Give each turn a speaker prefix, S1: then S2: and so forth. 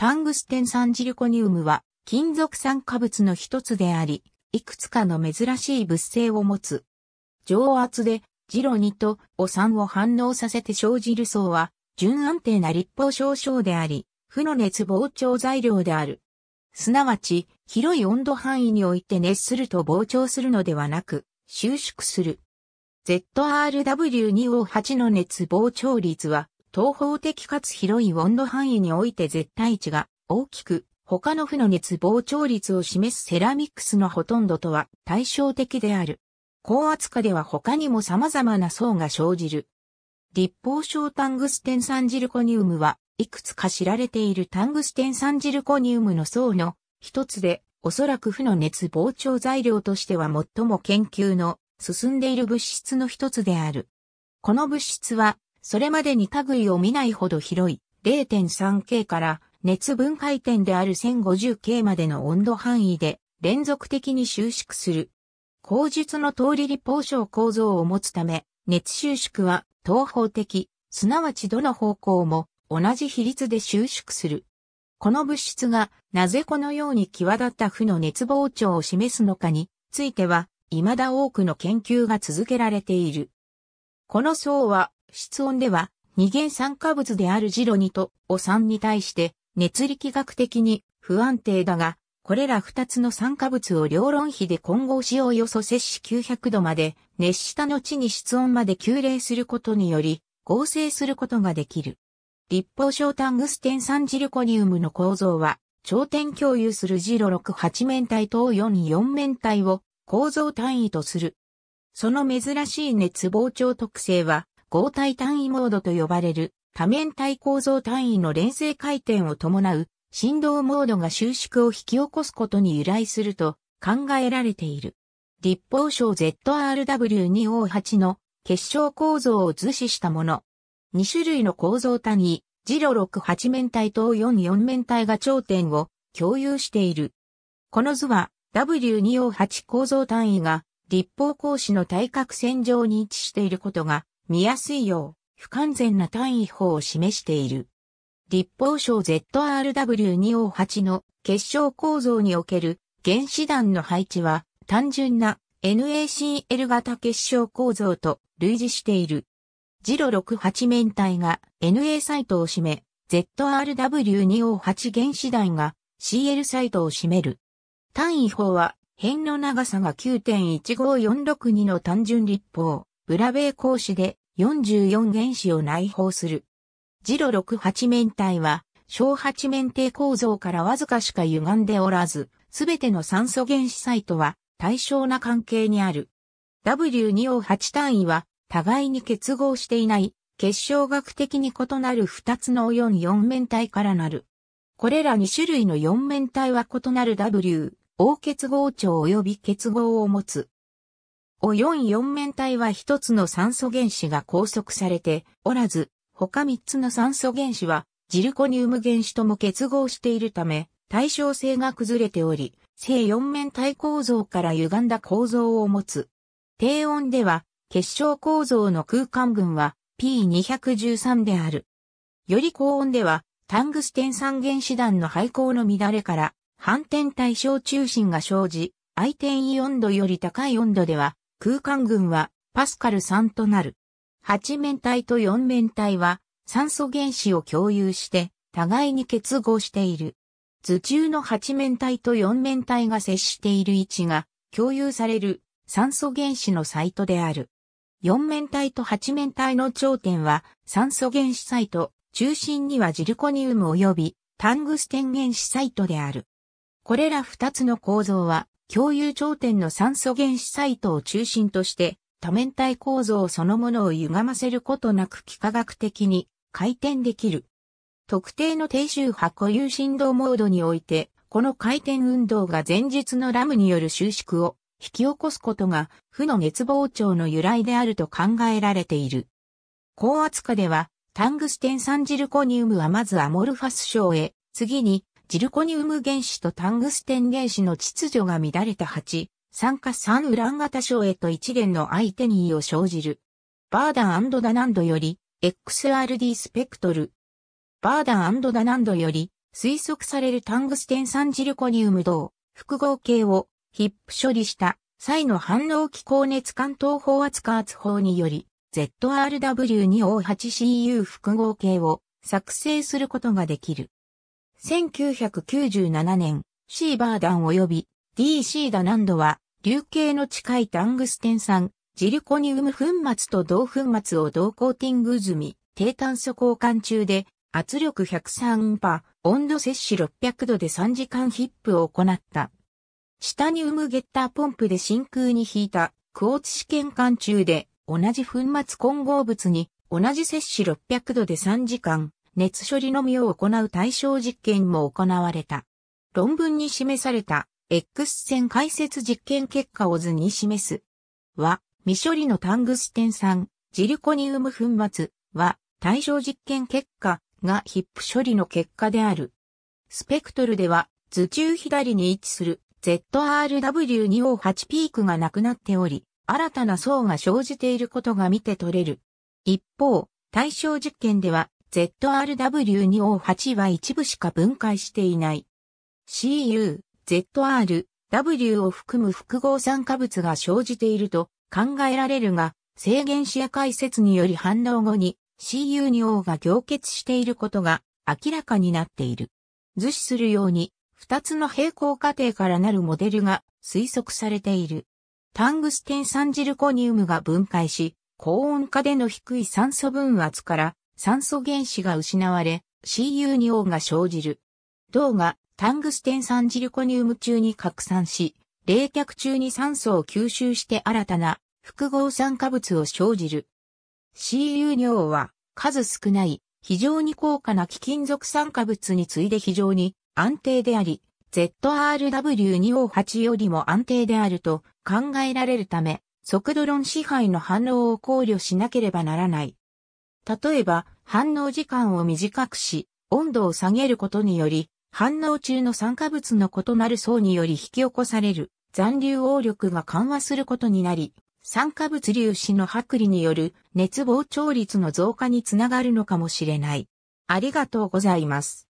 S1: タングステン酸ジルコニウムは金属酸化物の一つであり、いくつかの珍しい物性を持つ。上圧でジロ2とオ酸を反応させて生じる層は、純安定な立方少々であり、負の熱膨張材料である。すなわち、広い温度範囲において熱すると膨張するのではなく、収縮する。ZRW2O8 の熱膨張率は東方的かつ広い温度範囲において絶対値が大きく、他の負の熱膨張率を示すセラミックスのほとんどとは対照的である。高圧化では他にも様々な層が生じる。立方小タングステン酸ジルコニウムは、いくつか知られているタングステン酸ジルコニウムの層の一つで、おそらく負の熱膨張材料としては最も研究の進んでいる物質の一つである。この物質はそれまでに類を見ないほど広い 0.3K から熱分解点である 1050K までの温度範囲で連続的に収縮する。口述の通り立方小構造を持つため、熱収縮は東方的、すなわちどの方向も同じ比率で収縮する。この物質がなぜこのように際立った負の熱膨張を示すのかについては、未だ多くの研究が続けられている。この層は室温では二元酸化物であるジロニとオ酸に対して熱力学的に不安定だが、これら二つの酸化物を両論比で混合しおよそ摂氏900度まで熱した後に室温まで急冷することにより合成することができる。立方小タングステン酸ジルコニウムの構造は、頂点共有するジロ6 8面体と4 4面体を構造単位とする。その珍しい熱膨張特性は、合体単位モードと呼ばれる多面体構造単位の連成回転を伴う振動モードが収縮を引き起こすことに由来すると考えられている。立方省 ZRW2O8 の結晶構造を図示したもの。2種類の構造単位、ジロ6 8面体と44面体が頂点を共有している。この図は W2O8 構造単位が立方格子の対角線上に位置していることが見やすいよう、不完全な単位法を示している。立法省 ZRW2O8 の結晶構造における原子弾の配置は単純な NACL 型結晶構造と類似している。ジロ68面体が NA サイトを占め、ZRW2O8 原子弾が CL サイトを占める。単位法は辺の長さが9.15462の単純立法、ブラベー格子で44原子を内包する。ジロ6八面体は、小八面体構造からわずかしか歪んでおらず、すべての酸素原子サとは対称な関係にある。W2O8 単位は互いに結合していない結晶学的に異なる2つの O44 面体からなる。これら2種類の4面体は異なる W、O 結合長及び結合を持つ。O44 面体は一つの酸素原子が拘束されておらず、他三つの酸素原子はジルコニウム原子とも結合しているため、対称性が崩れており、正四面体構造から歪んだ構造を持つ。低温では、結晶構造の空間群は P213 である。より高温では、タングステン酸原子団の配光の乱れから、反転対象中心が生じ、相転イ温度より高い温度では、空間群はパスカル3となる。8面体と4面体は酸素原子を共有して互いに結合している。図中の8面体と4面体が接している位置が共有される酸素原子のサイトである。4面体と8面体の頂点は酸素原子サイト、中心にはジルコニウム及びタングステン原子サイトである。これら2つの構造は共有頂点の酸素原子サイトを中心として、多面体構造そのものを歪ませることなく幾何学的に回転できる。特定の低周波固有振動モードにおいて、この回転運動が前述のラムによる収縮を引き起こすことが負の熱膨張の由来であると考えられている。高圧化では、タングステンサンジルコニウムはまずアモルファス症へ、次にジルコニウム原子とタングステン原子の秩序が乱れた8、酸化酸ウラン型症へと一連の相手に異を生じる。バーダンダナンドより、XRD スペクトル。バーダンダナンドより、推測されるタングステン酸ジルコニウム銅、複合系を、ヒップ処理した、際の反応気候熱関東法加圧法により、ZRW2O8CU 複合系を作成することができる。1997年、シーバーダン及び DC ダナンドは、流形の近いタングステン酸、ジルコニウム粉末と銅粉末を同コーティング済み、低炭素交換中で、圧力103パ、温度摂取600度で3時間ヒップを行った。下にウムゲッターポンプで真空に引いた、クォーツ試験管中で、同じ粉末混合物に、同じ摂取600度で3時間、熱処理のみを行う対象実験も行われた。論文に示された X 線解説実験結果を図に示す。は、未処理のタングステン酸、ジルコニウム粉末は対象実験結果がヒップ処理の結果である。スペクトルでは図中左に位置する ZRW2O8 ピークがなくなっており、新たな層が生じていることが見て取れる。一方、対象実験では ZRW2O8 は一部しか分解していない。CU、ZR、W を含む複合酸化物が生じていると考えられるが、制限視野解説により反応後に CU2O が凝結していることが明らかになっている。図示するように、二つの平行過程からなるモデルが推測されている。タングステン酸ジルコニウムが分解し、高温化での低い酸素分圧から酸素原子が失われ、CU2O が生じる。銅がタングステン酸ジルコニウム中に拡散し、冷却中に酸素を吸収して新たな複合酸化物を生じる。CU2O は数少ない非常に高価な貴金属酸化物に次いで非常に安定であり、ZRW2O8 よりも安定であると考えられるため、速度論支配の反応を考慮しなければならない。例えば、反応時間を短くし、温度を下げることにより、反応中の酸化物の異なる層により引き起こされる残留応力が緩和することになり、酸化物粒子の剥離による熱膨張率の増加につながるのかもしれない。ありがとうございます。